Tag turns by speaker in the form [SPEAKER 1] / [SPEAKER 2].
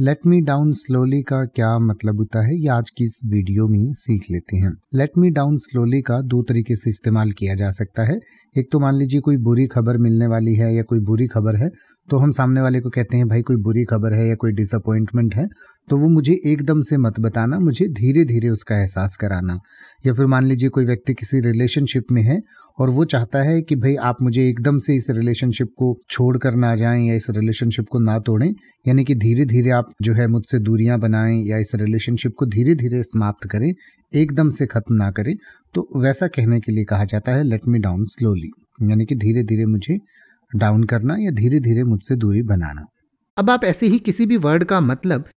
[SPEAKER 1] let me down slowly का क्या मतलब होता है ये आज की इस वीडियो में सीख लेते हैं लेट मी डाउन स्लोली का दो तरीके से इस्तेमाल किया जा सकता है एक तो मान लीजिए कोई बुरी खबर मिलने वाली है या कोई बुरी खबर है तो हम सामने वाले को कहते हैं भाई कोई बुरी खबर है या कोई डिसअपॉइंटमेंट है तो वो मुझे एकदम से मत बताना मुझे धीरे धीरे उसका एहसास कराना या फिर मान लीजिए कोई व्यक्ति किसी रिलेशनशिप में है और वो चाहता है कि भाई आप मुझे एकदम से इस रिलेशनशिप को छोड़ कर ना जाएं या इस रिलेशनशिप को ना तोड़ें यानी कि धीरे धीरे आप जो है मुझसे दूरियां बनाएं या इस रिलेशनशिप को धीरे धीरे समाप्त करें एकदम से ख़त्म ना करें तो वैसा कहने के लिए कहा जाता है लेट मी डाउन स्लोली यानी कि धीरे धीरे मुझे डाउन करना या धीरे धीरे मुझसे दूरी बनाना अब आप ऐसे ही किसी भी वर्ड का मतलब